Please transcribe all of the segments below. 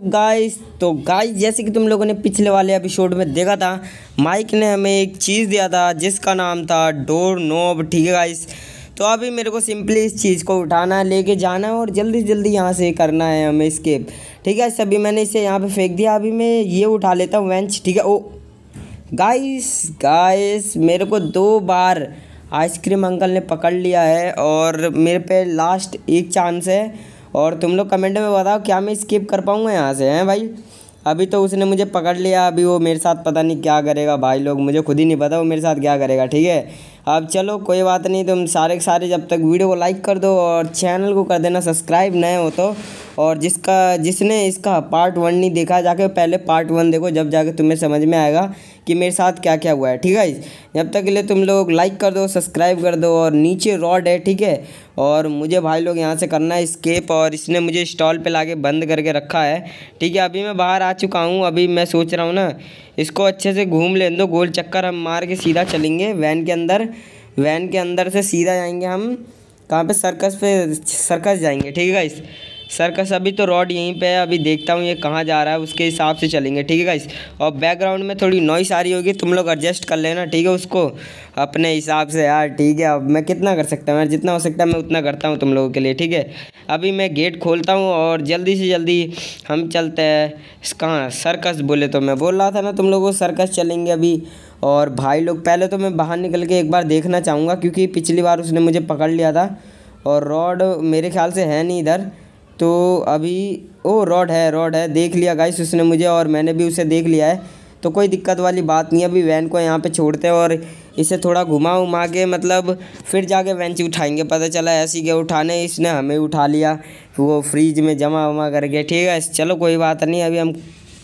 जब गाइस तो गाइस जैसे कि तुम लोगों ने पिछले वाले एपिसोड में देखा था माइक ने हमें एक चीज़ दिया था जिसका नाम था डोर नोब ठीक है गाइस तो अभी मेरे को सिंपली इस चीज़ को उठाना है लेके जाना है और जल्दी जल्दी यहाँ से करना है हमें स्केप ठीक है सभी मैंने इसे यहाँ पे फेंक दिया अभी मैं ये उठा लेता हूँ वेंच ठीक है ओ गाइस गाइस मेरे को दो बार आइसक्रीम अंकल ने पकड़ लिया है और मेरे पे लास्ट एक चांस है और तुम लोग कमेंट में बताओ क्या मैं स्किप कर पाऊँगा यहाँ से हैं भाई अभी तो उसने मुझे पकड़ लिया अभी वो मेरे साथ पता नहीं क्या करेगा भाई लोग मुझे खुद ही नहीं पता वो मेरे साथ क्या करेगा ठीक है अब चलो कोई बात नहीं तुम सारे के सारे जब तक वीडियो को लाइक कर दो और चैनल को कर देना सब्सक्राइब नए हो तो और जिसका जिसने इसका पार्ट वन नहीं देखा जाके पहले पार्ट वन देखो जब जाके तुम्हें समझ में आएगा कि मेरे साथ क्या क्या हुआ है ठीक है जब तक के लिए तुम लोग लाइक कर दो सब्सक्राइब कर दो और नीचे रॉड है ठीक है और मुझे भाई लोग यहाँ से करना है स्केप और इसने मुझे स्टॉल पे लाके बंद करके रखा है ठीक है अभी मैं बाहर आ चुका हूँ अभी मैं सोच रहा हूँ ना इसको अच्छे से घूम ले दो गोल चक्कर हम मार के सीधा चलेंगे वैन के अंदर वैन के अंदर से सीधा जाएंगे हम कहाँ पे सर्कस पे सर्कस जाएंगे ठीक है गाइस सर्कस अभी तो रॉड यहीं पे है अभी देखता हूँ ये कहाँ जा रहा है उसके हिसाब से चलेंगे ठीक है गाइस और बैकग्राउंड में थोड़ी नॉइस आ रही होगी तुम लोग एडजस्ट कर लेना ठीक है उसको अपने हिसाब से यार ठीक है अब मैं कितना कर सकता हूँ यार जितना हो सकता है मैं उतना करता हूँ तुम लोगों के लिए ठीक है अभी मैं गेट खोलता हूँ और जल्दी से जल्दी हम चलते हैं कहाँ सर्कस बोले तो मैं बोल रहा था ना तुम लोगों को सर्कस चलेंगे अभी और भाई लोग पहले तो मैं बाहर निकल के एक बार देखना चाहूँगा क्योंकि पिछली बार उसने मुझे पकड़ लिया था और रॉड मेरे ख्याल से है नहीं इधर तो अभी ओ रॉड है रॉड है देख लिया गाइस उसने मुझे और मैंने भी उसे देख लिया है तो कोई दिक्कत वाली बात नहीं अभी वैन को यहाँ पे छोड़ते हैं और इसे थोड़ा घुमा उमा के मतलब फिर जाके बेंच उठाएंगे पता चला ऐसी के उठाने इसने हमें उठा लिया वो फ्रीज में जमा वमा करके ठीक है चलो कोई बात नहीं अभी हम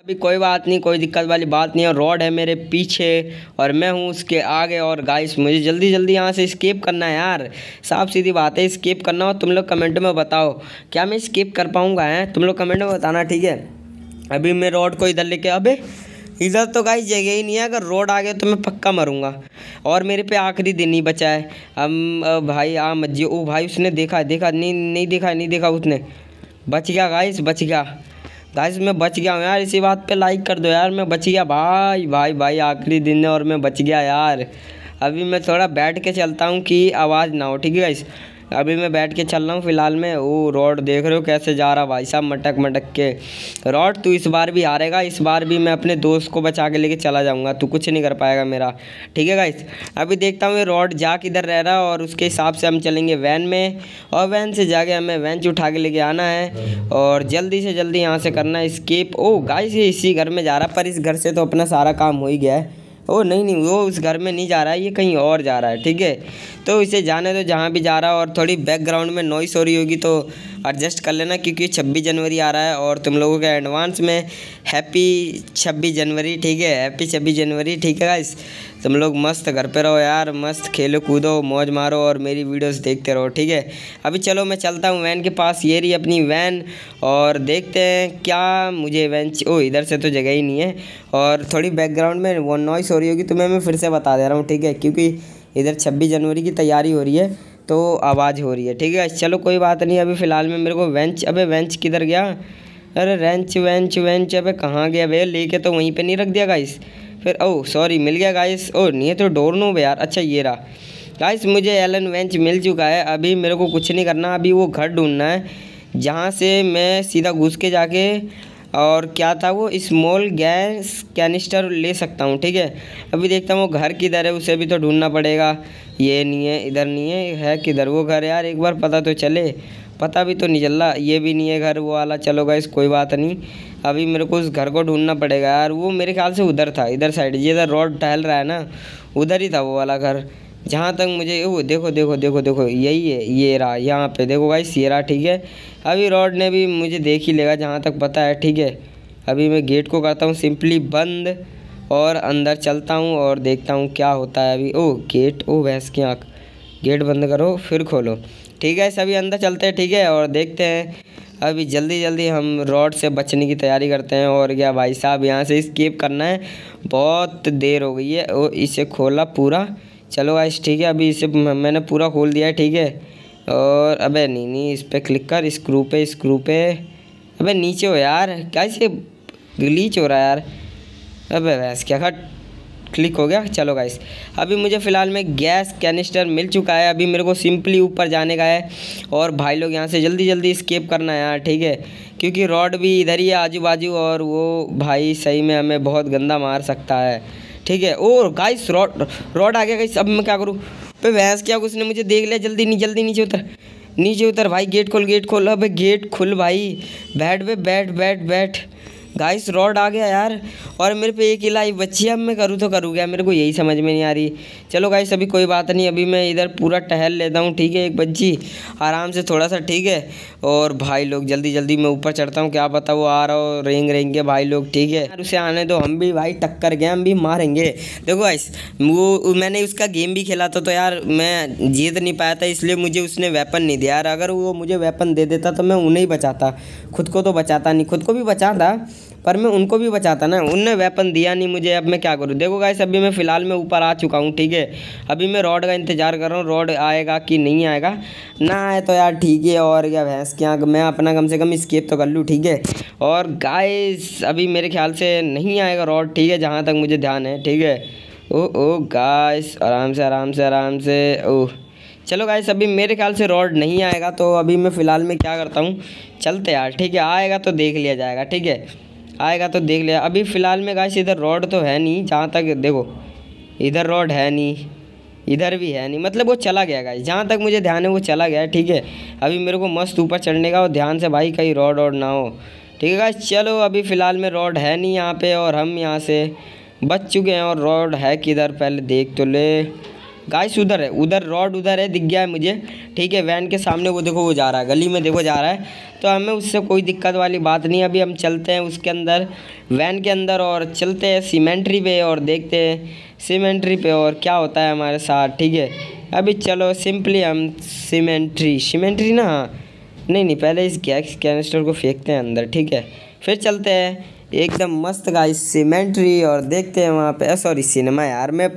अभी कोई बात नहीं कोई दिक्कत वाली बात नहीं है रोड है मेरे पीछे और मैं हूँ उसके आगे और गाइस मुझे जल्दी जल्दी यहाँ से स्केप करना है यार साफ सीधी बात है स्केप करना हो तुम लोग कमेंट में बताओ क्या मैं स्केप कर पाऊँगा हैं तुम लोग कमेंट में बताना ठीक है अभी मैं रोड को इधर लेके अबे इधर तो गाइस जगह ही नहीं है अगर रोड आ गया तो मैं पक्का मरूंगा और मेरे पे आखिरी दिन ही बचा है हम भाई आ जी ओ भाई उसने देखा देखा नहीं नहीं देखा नहीं देखा उसने बच गया गाइस बच गया गाइस मैं बच गया हूँ यार इसी बात पे लाइक कर दो यार मैं बच गया भाई भाई भाई आखिरी दिन है और मैं बच गया यार अभी मैं थोड़ा बैठ के चलता हूँ कि आवाज़ ना हो ठीक है गाइस अभी मैं बैठ के चल रहा हूँ फिलहाल में वो रोड देख रहे हो कैसे जा रहा भाई साहब मटक मटक के रोड तू इस बार भी हारेगा इस बार भी मैं अपने दोस्त को बचा के लेके चला जाऊँगा तू कुछ नहीं कर पाएगा मेरा ठीक है गाइस अभी देखता हूँ ये रोड जा किधर रह रहा और उसके हिसाब से हम चलेंगे वैन में और वैन से जाके हमें वैन उठा के लेके आना है और जल्दी से जल्दी यहाँ से करना है स्केप ओ गाइस ये इसी घर में जा रहा पर इस घर से तो अपना सारा काम हो ही गया है ओ नहीं नहीं वो उस घर में नहीं जा रहा है ये कहीं और जा रहा है ठीक है तो इसे जाने तो जहाँ भी जा रहा है और थोड़ी बैकग्राउंड में नॉइस हो रही होगी तो एडजस्ट कर लेना क्योंकि छब्बीस जनवरी आ रहा है और तुम लोगों का एडवांस में हैप्पी छब्बीस जनवरी ठीक है हैप्पी छब्बीस जनवरी ठीक है इस तुम लोग मस्त घर पे रहो यार मस्त खेलो कूदो मौज मारो और मेरी वीडियोस देखते रहो ठीक है अभी चलो मैं चलता हूँ वैन के पास ये रही अपनी वैन और देखते हैं क्या मुझे वैन ओ इधर से तो जगह ही नहीं है और थोड़ी बैकग्राउंड में वो नॉइस हो रही होगी तुम्हें तो मैं फिर से बता दे रहा हूँ ठीक है क्योंकि इधर छब्बीस जनवरी की तैयारी हो रही है तो आवाज़ हो रही है ठीक है चलो कोई बात नहीं अभी फ़िलहाल में मेरे को वेंच अबे वेंच किधर गया अरे रेंच वेंच वेंच अबे कहाँ गया भैया लेके तो वहीं पे नहीं रख दिया गाइस फिर ओ सॉरी मिल गया गाइस और नहीं तो डोरनो यार अच्छा ये रहा गाइस मुझे एलन वेंच मिल चुका है अभी मेरे को कुछ नहीं करना अभी वो घर ढूंढना है जहाँ से मैं सीधा घुस के जाके और क्या था वो स्मॉल गैस कैनिस्टर ले सकता हूँ ठीक है अभी देखता हूँ वो घर किधर है उसे भी तो ढूंढना पड़ेगा ये नहीं है इधर नहीं है है किधर वो घर यार एक बार पता तो चले पता भी तो नहीं चल रहा ये भी नहीं है घर वो वाला चलो गाइस कोई बात नहीं अभी मेरे को उस घर को ढूंढना पड़ेगा यार वो मेरे ख्याल से उधर था इधर साइड ये इधर रोड टहल रहा है ना उधर ही था वो वाला घर जहाँ तक मुझे वो देखो देखो देखो देखो यही है ये रहा यहाँ पे देखो भाई ये रहा ठीक है अभी रोड ने भी मुझे देख ही लेगा जहाँ तक पता है ठीक है अभी मैं गेट को करता हूँ सिंपली बंद और अंदर चलता हूँ और देखता हूँ क्या होता है अभी ओ गेट ओ भैंस की आँख गेट बंद करो फिर खोलो ठीक है सभी अंदर चलते हैं ठीक है और देखते हैं अभी जल्दी जल्दी हम रोड से बचने की तैयारी करते हैं और क्या भाई साहब यहाँ से स्केप करना है बहुत देर हो गई है और इसे खोला पूरा चलो आइस ठीक है अभी इसे मैंने पूरा खोल दिया है ठीक है और अबे नहीं नहीं इस पर क्लिक कर स्क्रू पे स्क्रू पे अबे नीचे हो यार कैसे ग्लीच हो रहा है यार अबे वैस क्या खट क्लिक हो गया चलो गाइस अभी मुझे फ़िलहाल में गैस कैनिस्टर मिल चुका है अभी मेरे को सिंपली ऊपर जाने का है और भाई लोग यहाँ से जल्दी जल्दी स्केप करना है यार ठीक है क्योंकि रॉड भी इधर ही है आजू बाजू और वो भाई सही में हमें बहुत गंदा मार सकता है ठीक है ओ गाइस रॉड रॉड आ गया गाइस अब मैं क्या करूँ पे भैंस क्या उसने मुझे देख लिया जल्दी नहीं जल्दी नीचे उतर नीचे उतर भाई गेट खोल गेट खोल अब गेट खुल भाई बैठ बे बैठ बैठ बैठ गाइस रॉड आ गया यार और मेरे पे एक इलाई बच्ची अब मैं करूँ तो करूँ क्या मेरे को यही समझ में नहीं आ रही चलो गाइस अभी कोई बात नहीं अभी मैं इधर पूरा टहल लेता हूँ ठीक है एक बच्ची आराम से थोड़ा सा ठीक है और भाई लोग जल्दी जल्दी मैं ऊपर चढ़ता हूँ क्या पता वो आ रहा हो रेंग रेंग भाई लोग ठीक है यार उसे आने दो हम भी भाई टक्कर गए हम भी मारेंगे देखो गाइस वो मैंने उसका गेम भी खेला था तो यार मैं जीत नहीं पाया था इसलिए मुझे उसने वेपन नहीं दिया यार अगर वो मुझे वेपन दे देता तो मैं उन्हें ही बचाता खुद को तो बचाता नहीं खुद को भी बचाता पर मैं उनको भी बचाता ना उनने वेपन दिया नहीं मुझे अब मैं क्या करूँ देखो गाइस अभी मैं फ़िलहाल मैं ऊपर आ चुका हूँ ठीक है अभी मैं रॉड का इंतज़ार कर रहा हूँ रॉड आएगा कि नहीं आएगा ना आए तो यार ठीक है और क्या भैंस क्या मैं अपना कम से कम स्केप तो कर लूँ ठीक है और गाइस अभी मेरे ख्याल से नहीं आएगा रॉड ठीक है जहाँ तक मुझे ध्यान है ठीक है ओ ओ गाइस आराम से आराम से आराम से ओह चलो गाइस अभी मेरे ख्याल से रॉड नहीं आएगा तो अभी मैं फ़िलहाल में क्या करता हूँ चलते यार ठीक है आएगा तो देख लिया जाएगा ठीक है आएगा तो देख लिया अभी फ़िलहाल में गाइस इधर रोड तो है नहीं जहाँ तक देखो इधर रोड है नहीं इधर भी है नहीं मतलब वो चला गया गाइस जहाँ तक मुझे ध्यान है वो चला गया ठीक है अभी मेरे को मस्त ऊपर चढ़ने का और ध्यान से भाई कहीं रोड और ना हो ठीक है गाइस चलो अभी फ़िलहाल में रोड है नहीं यहाँ पर और हम यहाँ से बच चुके हैं और रोड है किधर पहले देख तो ले गाइस उधर है उधर रॉड उधर है दिख गया है मुझे ठीक है वैन के सामने वो देखो वो जा रहा है गली में देखो जा रहा है तो हमें उससे कोई दिक्कत वाली बात नहीं है अभी हम चलते हैं उसके अंदर वैन के अंदर और चलते हैं सीमेंट्री पे और देखते हैं सीमेंट्री पे और क्या होता है हमारे साथ ठीक है अभी चलो सिंपली हम सीमेंट्री सीमेंट्री ना नहीं नहीं पहले इस गैस कैनिस्टर को फेंकते हैं अंदर ठीक है फिर चलते हैं एकदम मस्त गाइस सीमेंट्री और देखते हैं वहाँ पे सॉरी सिनेमा यार मैं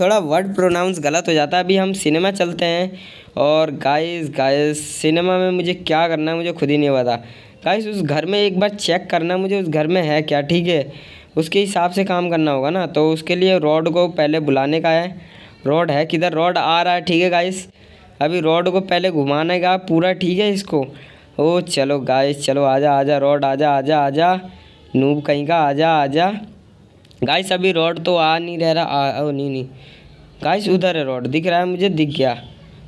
थोड़ा वर्ड प्रोनाउंस गलत हो जाता है अभी हम सिनेमा चलते हैं और गाइस गाइस सिनेमा में मुझे क्या करना है मुझे खुद ही नहीं पता गाइस उस घर में एक बार चेक करना मुझे उस घर में है क्या ठीक है उसके हिसाब से काम करना होगा ना तो उसके लिए रॉड को पहले बुलाने का है रॉड है किधर रॉड आ रहा है ठीक है गाइस अभी रॉड को पहले घुमाने का पूरा ठीक है इसको ओ चलो गाइस चलो आजा आजा रॉड आजा आजा आजा नूब कहीं का आजा आजा गाइस अभी रोड तो आ नहीं रह रहा आ, ओ नहीं नहीं गाइस उधर है रोड दिख रहा है मुझे दिख गया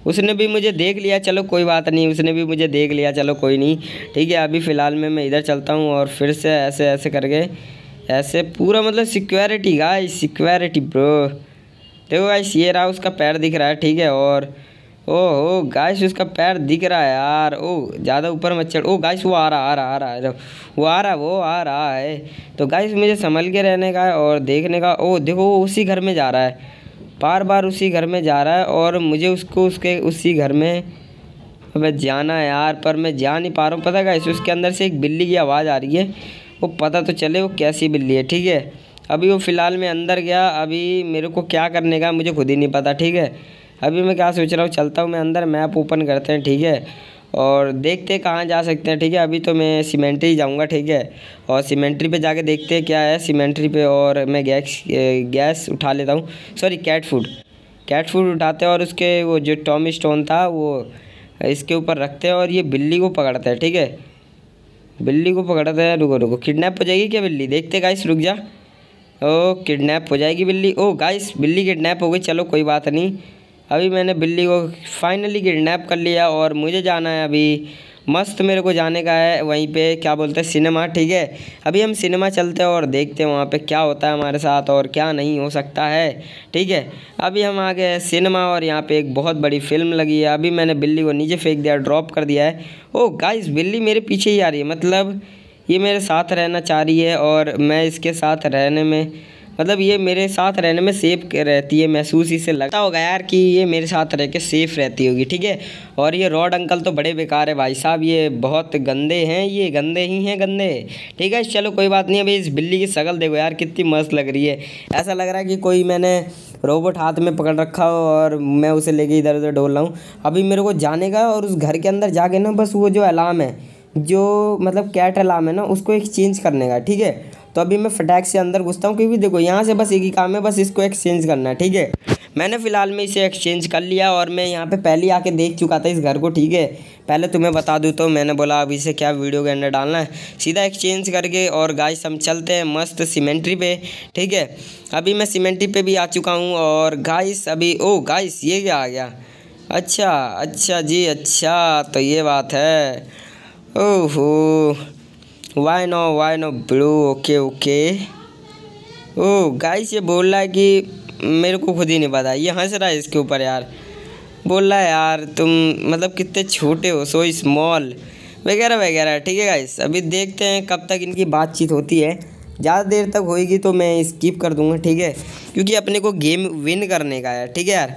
उसने भी मुझे देख लिया चलो कोई बात नहीं उसने भी मुझे देख लिया चलो कोई नहीं ठीक है अभी फ़िलहाल में मैं इधर चलता हूँ और फिर से ऐसे ऐसे करके ऐसे पूरा मतलब सिक्योरिटी गाइस सिक्योरिटी ब्रो देखो गाइस ये रहा उसका पैर दिख रहा है ठीक है और हो गाइस उसका पैर दिख रहा है यार ओ ज़्यादा ऊपर मत चढ़ ओ गाइस वो आ रहा आ रहा आ रहा है वो आ रहा वो आ रहा है तो गाइस मुझे संभल के रहने का है और देखने का ओ देखो वो उसी घर में जा रहा है बार बार उसी घर में जा रहा है और मुझे उसको उसके उसी घर में अब जाना है यार पर मैं जा नहीं पा रहा हूँ पता गाइस उसके अंदर से एक बिल्ली की आवाज़ आ रही है वो पता तो चले वो कैसी बिल्ली है ठीक है अभी वो फ़िलहाल मैं अंदर गया अभी मेरे को क्या करने का मुझे खुद ही नहीं पता ठीक है अभी मैं क्या सोच रहा हूँ चलता हूँ मैं अंदर मैप ओपन करते हैं ठीक है और देखते हैं कहाँ जा सकते हैं ठीक है अभी तो मैं सीमेंट्री जाऊँगा ठीक है और सीमेंट्री पे जाके देखते हैं क्या है सीमेंट्री पे और मैं गैस गैस उठा लेता हूँ sorry cat food cat food उठाते हैं और उसके वो जो टॉमी स्टोन था वो इसके ऊपर रखते हैं और ये बिल्ली को पकड़ते हैं ठीक है बिल्ली को पकड़ते हैं रुको रुको किडनेप हो जाएगी क्या बिल्ली देखते गाइस रुक जा ओ किडनेप हो जाएगी बिल्ली ओ गाइस बिल्ली किडनेप हो गई चलो कोई बात नहीं अभी मैंने बिल्ली को फाइनली किडनैप कर लिया और मुझे जाना है अभी मस्त मेरे को जाने का है वहीं पे क्या बोलते हैं सिनेमा ठीक है अभी हम सिनेमा चलते हैं और देखते हैं वहाँ पे क्या होता है हमारे साथ और क्या नहीं हो सकता है ठीक है अभी हम आ गए सिनेमा और यहाँ पे एक बहुत बड़ी फिल्म लगी है अभी मैंने बिल्ली को नीचे फेंक दिया ड्रॉप कर दिया है ओ गाइस बिल्ली मेरे पीछे ही आ रही है मतलब ये मेरे साथ रहना चाह रही है और मैं इसके साथ रहने में मतलब ये मेरे साथ रहने में सेफ रहती है महसूस इसे लगता होगा यार कि ये मेरे साथ रह के सेफ़ रहती होगी ठीक है और ये रॉड अंकल तो बड़े बेकार है भाई साहब ये बहुत गंदे हैं ये गंदे ही हैं गंदे ठीक है चलो कोई बात नहीं अभी इस बिल्ली की शक्ल देखो यार कितनी मस्त लग रही है ऐसा लग रहा है कि कोई मैंने रोबोट हाथ में पकड़ रखा हो और मैं उसे लेके इधर उधर डोल रहा हूँ अभी मेरे को जाने का और उस घर के अंदर जाके ना बस वो जो अलार्म है जो मतलब कैट अलार्म है ना उसको एक्सचेंज करने का ठीक है तो अभी मैं फटैक से अंदर घुसता हूँ क्योंकि देखो यहाँ से बस एक ही काम है बस इसको एक्सचेंज करना है ठीक है मैंने फ़िलहाल में इसे एक्सचेंज कर लिया और मैं यहाँ पे पहले ही आके देख चुका था इस घर को ठीक है पहले तुम्हें बता दूँ तो मैंने बोला अभी इसे क्या वीडियो के अंदर डालना है सीधा एक्सचेंज करके और गाइस हम चलते हैं मस्त सीमेंट्री पे ठीक है अभी मैं सीमेंट्री पे भी आ चुका हूँ और गाइस अभी ओ गाइस ये क्या आ गया अच्छा अच्छा जी अच्छा तो ये बात है ओहो why no why no blue okay okay oh guys ये बोल रहा है कि मेरे को खुद ही नहीं पता ये हंस रहा है इसके ऊपर यार बोल रहा है यार तुम मतलब कितने छोटे हो सो स्मॉल वगैरह वगैरह ठीक है गाइस अभी देखते हैं कब तक इनकी बातचीत होती है ज़्यादा देर तक होएगी तो मैं स्किप कर दूंगा ठीक है क्योंकि अपने को गेम विन करने का है ठीक है यार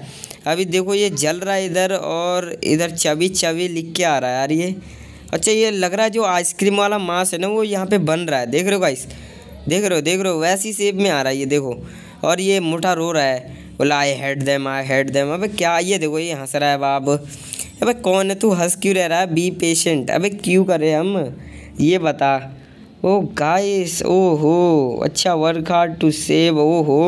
अभी देखो ये जल रहा है इधर और इधर चबी चबी लिख के आ रहा है यार ये अच्छा ये लग रहा है जो आइसक्रीम वाला मांस है ना वो यहाँ पे बन रहा है देख रहे हो गाइस देख रहे हो देख रहे हो वैसी सेप में आ रहा है ये देखो और ये मोटा रो रहा है बोला I had them I had them अबे क्या ये देखो ये हंस रहा है बाब अबे कौन है तू हंस क्यों रह रहा है बी पेशेंट अबे क्यों करे हम ये बता ओ गाइस ओ हो अच्छा वर्क हार्ड टू सेव ओ हो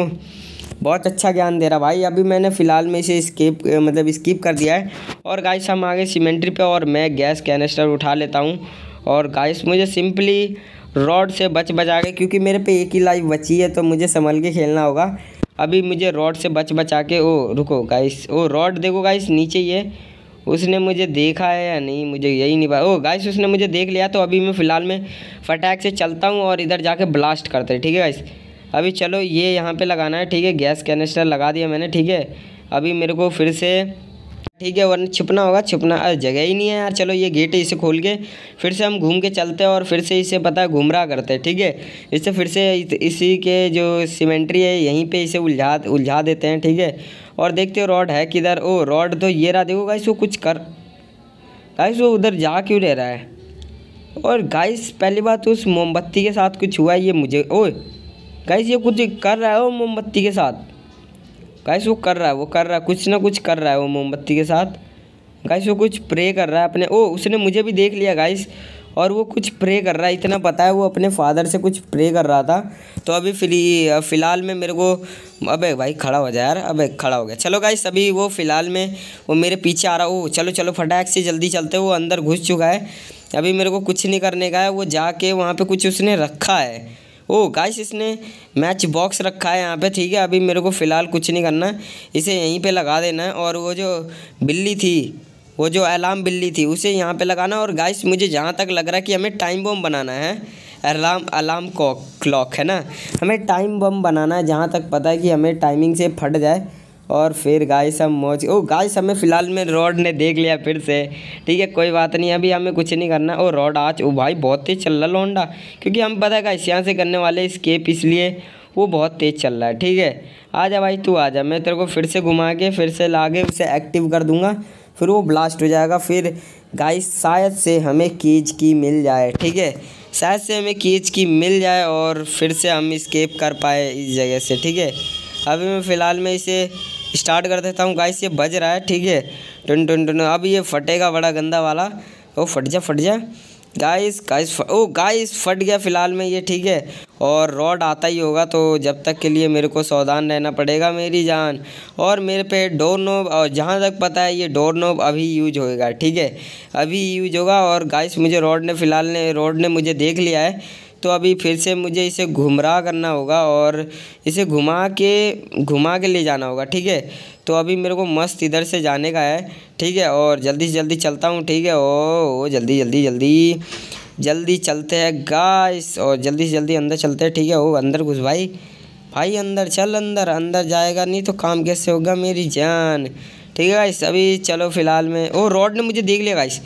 बहुत अच्छा ज्ञान दे रहा भाई अभी मैंने फ़िलहाल में इसे स्किप मतलब स्किप कर दिया है और गाइस हम आगे सीमेंट्री पे और मैं गैस कैनेस्टर उठा लेता हूँ और गाइस मुझे सिंपली रॉड से बच बचा के क्योंकि मेरे पे एक ही लाइफ बची है तो मुझे संभल के खेलना होगा अभी मुझे रॉड से बच बचा के ओ रुको गाइस ओ रॉड देखो गाइस नीचे ही है उसने मुझे देखा है या नहीं मुझे यही नहीं पता ओ गाइस उसने मुझे देख लिया तो अभी मैं फ़िलहाल में फटाक से चलता हूँ और इधर जाके ब्लास्ट करते हैं ठीक है गाइस अभी चलो ये यहाँ पे लगाना है ठीक है गैस कैनेस्टर लगा दिया मैंने ठीक है अभी मेरे को फिर से ठीक है वरना छुपना होगा छुपना जगह ही नहीं है यार चलो ये गेट है इसे खोल के फिर से हम घूम के चलते हैं और फिर से इसे पता है घुमरा करते हैं ठीक है इससे फिर से इसी के जो सीमेंट्री है यहीं पे इसे उलझा उलझा देते हैं ठीक है और देखते हो रॉड है किधर ओ रॉड तो ये रहा देखो गाइस वो कुछ कर गाइस वो उधर जा क्यों रह रहा है और गाइस पहली बात तो उस मोमबत्ती के साथ कुछ हुआ है ये मुझे ओ गाइस ये कुछ कर रहा है वो मोमबत्ती के साथ गाइस वो कर रहा है वो कर रहा है कुछ ना कुछ कर रहा है वो मोमबत्ती के साथ गाइस वो कुछ प्रे कर रहा है अपने ओ उसने मुझे भी देख लिया गाइस और वो कुछ प्रे कर रहा है इतना पता है वो अपने फादर से कुछ प्रे कर रहा था तो अभी फिली फ़िलहाल में मेरे को अबे भाई खड़ा हो जाए यार अबे खड़ा हो गया चलो गाइस अभी वो फ़िलहाल में वो मेरे पीछे आ रहा हो चलो चलो फटाक से जल्दी चलते वो अंदर घुस चुका है अभी मेरे को कुछ नहीं करने का है वो जाके वहाँ पर कुछ उसने रखा है ओ गाइस इसने मैच बॉक्स रखा है यहाँ पे ठीक है अभी मेरे को फ़िलहाल कुछ नहीं करना है इसे यहीं पे लगा देना है और वो जो बिल्ली थी वो जो अलार्म बिल्ली थी उसे यहाँ पे लगाना और गाइस मुझे जहाँ तक लग रहा है कि हमें टाइम बम बनाना है अलार्म अलार्म क्लॉक है ना हमें टाइम बम बनाना है जहाँ तक पता है कि हमें टाइमिंग से फट जाए और फिर गाइस हम मौज ओ गाइस हमें फ़िलहाल में रोड ने देख लिया फिर से ठीक है कोई बात नहीं अभी हमें कुछ नहीं करना और रोड आज ओ भाई बहुत तेज़ चल रहा लोंडा क्योंकि हम पता है गाइस यहाँ से करने वाले स्केप इसलिए वो बहुत तेज़ चल रहा है ठीक है आ जा भाई तू आ जा मैं तेरे को फिर से घुमा के फिर से ला के उसे एक्टिव कर दूँगा फिर वो ब्लास्ट हो जाएगा फिर गाइस शायद से हमें कीज की मिल जाए ठीक है शायद से हमें कीज की मिल जाए और फिर से हम स्केप कर पाए इस जगह से ठीक है अभी मैं फ़िलहाल में इसे स्टार्ट कर देता हूँ गाइस ये बज रहा है ठीक है टन टन टन अब ये फटेगा बड़ा गंदा वाला ओ फट जा फट जा गाइस गाइस ओ गाइस फट गया फ़िलहाल में ये ठीक है और रॉड आता ही होगा तो जब तक के लिए मेरे को सावधान रहना पड़ेगा मेरी जान और मेरे पे डोर नोब और जहाँ तक पता है ये डोर नोब अभी यूज होएगा ठीक है अभी यूज होगा और गाइस मुझे रॉड ने फ़िलहाल ने रॉड ने मुझे देख लिया है तो अभी फिर से मुझे इसे घुमरा करना होगा और इसे घुमा के घुमा के ले जाना होगा ठीक है तो अभी मेरे को मस्त इधर से जाने का है ठीक है और जल्दी से जल्दी चलता हूँ ठीक है ओ, ओ जल्दी जल्दी जल्दी जल्दी चलते हैं गाइस और जल्दी से जल्दी अंदर चलते हैं ठीक है ओ अंदर घुस भाई भाई अंदर चल अंदर अंदर जाएगा नहीं तो काम कैसे होगा मेरी जान ठीक है गाइस अभी चलो फिलहाल में ओ रोड ने मुझे देख लिया गाइस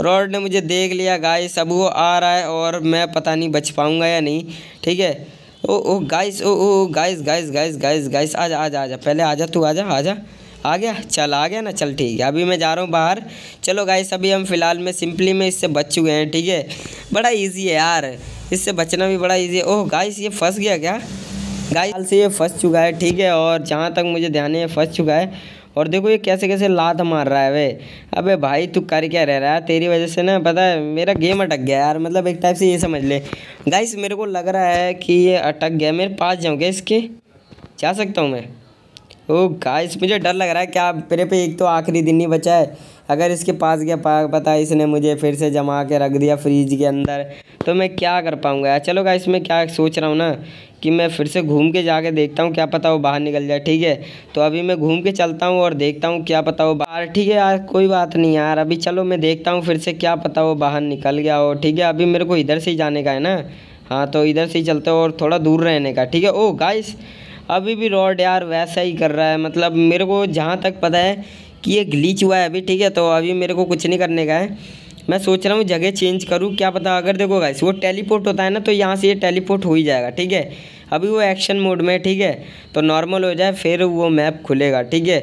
रॉड ने मुझे देख लिया गाइस अब वो आ रहा है और मैं पता नहीं बच पाऊँगा या नहीं ठीक है oh oh guys oh oh guys guys guys guys guys आजा आजा आजा पहले आजा तू आजा आजा आ गया चल आ गया ना चल ठीक है अभी मैं जा रहा हूँ बाहर चलो गाइस अभी हम फ़िलहाल में सिंपली में इससे बच चुके हैं ठीक है बड़ा ईजी है यार इससे बचना भी बड़ा ईजी है ओह गाइस ये फंस गया क्या गाइस से ये फंस चुका है ठीक है और जहाँ तक मुझे ध्यान है फंस चुका है और देखो ये कैसे कैसे लात मार रहा है वे अबे भाई तू कर क्या रह रहा है तेरी वजह से ना पता है मेरा गेम अटक गया यार मतलब एक टाइप से ये समझ ले गाइस मेरे को लग रहा है कि ये अटक गया मेरे पास क्या इसके जा सकता हूँ मैं ओ गाइस मुझे डर लग रहा है क्या मेरे पे एक तो आखिरी दिन ही बचा है अगर इसके पास गया पा पता इसने मुझे फिर से जमा के रख दिया फ्रिज के अंदर तो मैं क्या कर पाऊँगा यार चलो गाइस मैं क्या सोच रहा हूँ ना कि मैं फिर से घूम के जाके देखता हूँ क्या पता वो बाहर निकल जाए ठीक है तो अभी मैं घूम के चलता हूँ और देखता हूँ क्या पता वो बाहर ठीक है यार कोई बात नहीं यार अभी चलो मैं देखता हूँ फिर से क्या पता वो बाहर निकल गया हो ठीक है अभी मेरे को इधर से ही जाने का है ना हाँ तो इधर से ही चलते हो और थोड़ा दूर रहने का ठीक है ओ गाइस अभी भी रोड यार वैसा ही कर रहा है मतलब मेरे को जहाँ तक पता है कि ये ग्लीच हुआ है अभी ठीक है तो अभी मेरे को कुछ नहीं करने का है मैं सोच रहा हूँ जगह चेंज करूँ क्या पता अगर देखो गाइस वो टेलीपोर्ट होता है ना तो यहाँ से ये टेलीपोर्ट हो ही जाएगा ठीक है अभी वो एक्शन मोड में ठीक है तो नॉर्मल हो जाए फिर वो मैप खुलेगा ठीक है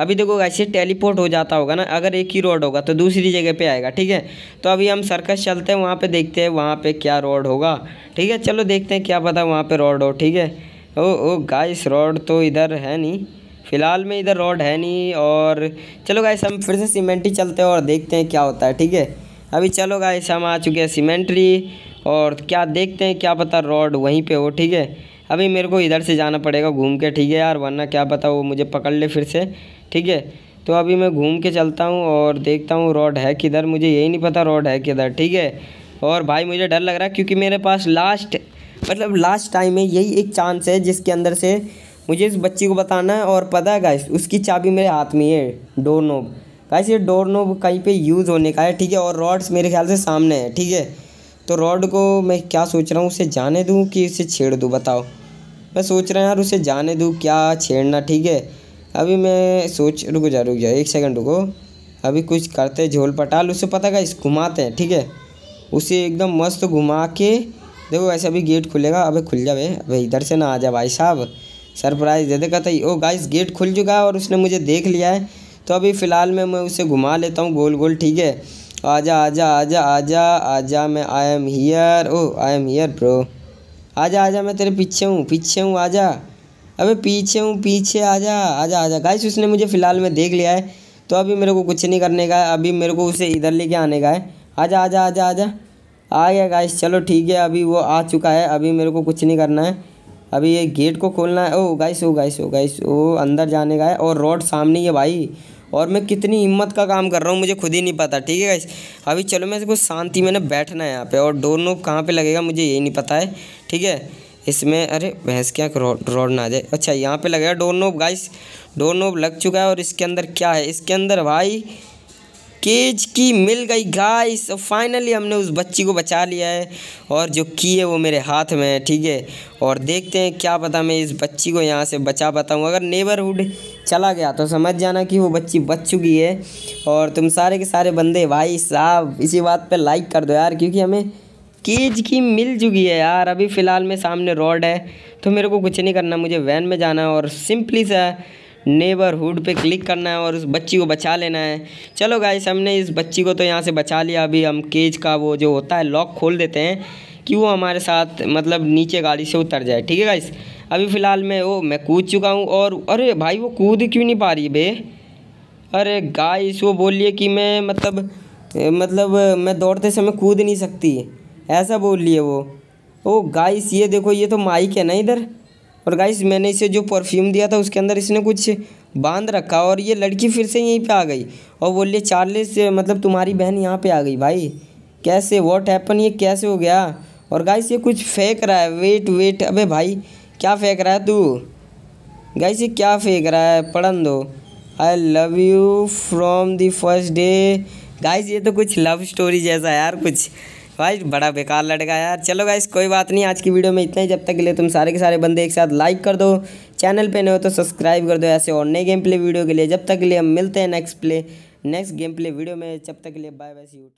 अभी देखो ये टेलीपोर्ट हो जाता होगा ना अगर एक ही रोड होगा तो दूसरी जगह पर आएगा ठीक है तो अभी हम सर्कस चलते हैं वहाँ पर देखते हैं वहाँ पर क्या रोड होगा ठीक है चलो देखते हैं क्या पता वहाँ पर रोड हो ठीक है ओ ओ गाइस रोड तो इधर है नहीं फ़िलहाल में इधर रोड है नहीं और चलो गाइस हम फिर से सीमेंट्री चलते हैं और देखते हैं क्या होता है ठीक है अभी चलो गाइस हम आ चुके हैं सीमेंट्री और क्या देखते हैं क्या पता रोड वहीं पे हो ठीक है अभी मेरे को इधर से जाना पड़ेगा घूम के ठीक है यार वरना क्या पता वो मुझे पकड़ ले फिर से ठीक है तो अभी मैं घूम के चलता हूँ और देखता हूँ रोड है किधर मुझे यही नहीं पता रोड है किधर ठीक है और भाई मुझे डर लग रहा है क्योंकि मेरे पास लास्ट मतलब लास्ट टाइम में यही एक चांस है जिसके अंदर से मुझे इस बच्ची को बताना है और पता है गाइस उसकी चाबी मेरे हाथ में है डोर नोब गाइस ये डोर नोब कहीं पे यूज़ होने का है ठीक है और रॉड्स मेरे ख्याल से सामने है ठीक है तो रॉड को मैं क्या सोच रहा हूँ उसे जाने दूँ कि उसे छेड़ दूँ बताओ मैं सोच रहा हूँ यार उसे जाने दूँ क्या छेड़ना ठीक है अभी मैं सोच रुको जा रुक जा एक सेकंड रुको अभी कुछ करते झोल पटाल उसे पता गाइस इस घुमाते हैं ठीक है उसे एकदम मस्त घुमा के देखो वैसे अभी गेट खुलेगा अभी खुल जाए अभी इधर से ना आ जा भाई साहब सरप्राइज़ दे देगा था तो ओ गाइस गेट खुल चुका है और उसने मुझे देख लिया है तो अभी फ़िलहाल में मैं उसे घुमा लेता हूँ गोल गोल ठीक है आजा आजा आजा आजा आजा मैं I am here oh I am here pro आजा आजा मैं तेरे पीछे हूँ पीछे हूँ आजा अबे पीछे हूँ पीछे आजा आजा आजा गाइस उसने मुझे फ़िलहाल में देख लिया है तो अभी मेरे को कुछ नहीं करने का है अभी मेरे को उसे इधर लेके आने का है आजा आजा आजा आजा आ गया गाइस चलो ठीक है अभी वो आ चुका है अभी मेरे को कुछ नहीं करना है अभी ये गेट को खोलना है ओ गाइस ओ गाइस ओ गाइस ओ अंदर जाने का है और रोड सामने ही है भाई और मैं कितनी हिम्मत का काम कर रहा हूँ मुझे खुद ही नहीं पता ठीक है गाइस अभी चलो मैं कुछ शांति में ना बैठना है यहाँ पे और डोर नोब कहाँ पे लगेगा मुझे ये नहीं पता है ठीक है इसमें अरे भैंस क्या रोड ना जाए अच्छा यहाँ पर लगेगा door knob guys door knob लग चुका है और इसके अंदर क्या है इसके अंदर भाई केज की मिल गई गाइस फाइनली हमने उस बच्ची को बचा लिया है और जो की है वो मेरे हाथ में है ठीक है और देखते हैं क्या पता मैं इस बच्ची को यहाँ से बचा पाता अगर नेबरहुड चला गया तो समझ जाना कि वो बच्ची बच चुकी है और तुम सारे के सारे बंदे भाई साहब इसी बात पे लाइक कर दो यार क्योंकि हमें केज की मिल चुकी है यार अभी फ़िलहाल में सामने रोड है तो मेरे को कुछ नहीं करना मुझे वैन में जाना है और सिंपली सा नेबरहुड पे क्लिक करना है और उस बच्ची को बचा लेना है चलो गाइस हमने इस बच्ची को तो यहाँ से बचा लिया अभी हम केज का वो जो होता है लॉक खोल देते हैं कि वो हमारे साथ मतलब नीचे गाड़ी से उतर जाए ठीक है गाइस अभी फ़िलहाल मैं वो मैं कूद चुका हूँ और अरे भाई वो कूद क्यों नहीं पा रही बे अरे गाइस वो बोलिए कि मैं मतलब मतलब मैं दौड़ते समय कूद नहीं सकती ऐसा बोल लिए वो ओ गाइस ये देखो ये तो माइक है ना इधर और गाइस मैंने इसे जो परफ्यूम दिया था उसके अंदर इसने कुछ बांध रखा और ये लड़की फिर से यहीं पे आ गई और बोलिए से मतलब तुम्हारी बहन यहाँ पे आ गई भाई कैसे वॉट हैपन ये कैसे हो गया और गाइस ये कुछ फेंक रहा है वेट वेट अबे भाई क्या फेंक रहा है तू गाइस ये क्या फेंक रहा है पढ़न दो I love you from the first day guys ये तो कुछ लव स्टोरी जैसा यार कुछ भाई बड़ा बेकार लड़का यार चलो गाइस कोई बात नहीं आज की वीडियो में इतना ही जब तक के लिए तुम सारे के सारे बंदे एक साथ लाइक कर दो चैनल पे नहीं हो तो सब्सक्राइब कर दो ऐसे और नए गेम प्ले वीडियो के लिए जब तक के लिए हम मिलते हैं next play next game play video में जब तक के लिए बाय बाय सी यू